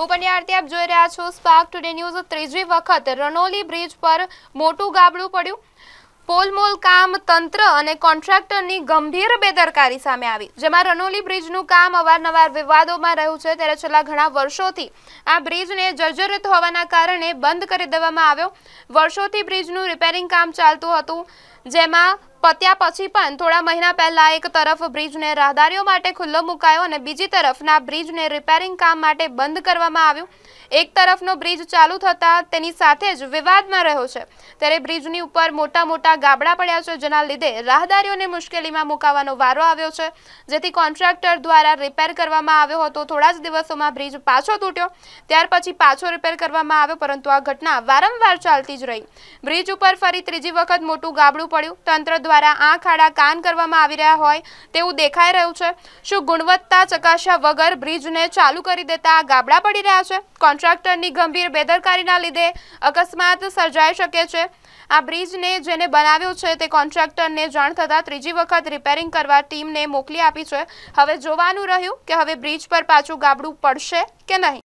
હું પંડ્યા આપ જોઈ રહ્યા છો સ્પાર્ક ટુડે ન્યૂઝ ત્રીજી વખત રનોલી બ્રિજ પર મોટું ગાબડું પડ્યું પોલમોલ કામ તંત્ર અને કોન્ટ્રાક્ટરની ગંભીર બેદરકારી સામે આવી જેમાં રનોલી બ્રિજનું કામ અવારનવાર વિવાદોમાં રહ્યું છે ત્યારે છેલ્લા ઘણા વર્ષોથી આ બ્રિજને જર્જરિત હોવાના કારણે બંધ કરી દેવામાં આવ્યો વર્ષોથી બ્રિજનું રિપેરિંગ કામ ચાલતું હતું જેમાં પત્યા પછી પણ થોડા મહિના પહેલા એક તરફ બ્રિજને રાહદારીઓ માટે ખુલ્લો મુકાયો અને બીજી તરફના બ્રિજને રિપેરિંગ કામ માટે બંધ કરવામાં આવ્યું એક તરફનો બ્રિજ ચાલુ થતાં તેની સાથે જ વિવાદમાં રહ્યો છે ત્યારે બ્રિજની ઉપર મોટા મોટા ગાબડા પડ્યા છે જેના લીધે રાહદારીઓને મુશ્કેલીમાં મુકાવાનો વારો આવ્યો છે જેથી કોન્ટ્રાક્ટર દ્વારા રિપેર કરવામાં આવ્યો હતો થોડા જ દિવસોમાં બ્રિજ પાછો તૂટ્યો ત્યાર પછી પાછો રિપેર કરવામાં આવ્યો પરંતુ આ ઘટના વારંવાર ચાલતી જ રહી બ્રિજ ઉપર ફરી ત્રીજી વખત મોટું ગાબડું પડ્યું તંત્ર દ્વારા દ્વારા આંખ આડા કાન કરવામાં આવી રહ્યા હોય તેવું દેખાઈ રહ્યું છે શું ગુણવત્તા ચકાસ્યા વગર બ્રિજને ચાલુ કરી દેતા ગાબડા પડી રહ્યા છે કોન્ટ્રાક્ટરની ગંભીર બેદરકારીના લીધે અકસ્માત સર્જાઈ શકે છે આ બ્રિજને જેને બનાવ્યું છે તે કોન્ટ્રાક્ટરને જાણ થતાં ત્રીજી વખત રિપેરિંગ કરવા ટીમને મોકલી આપી છે હવે જોવાનું રહ્યું કે હવે બ્રિજ પર પાછું ગાબડું પડશે કે નહીં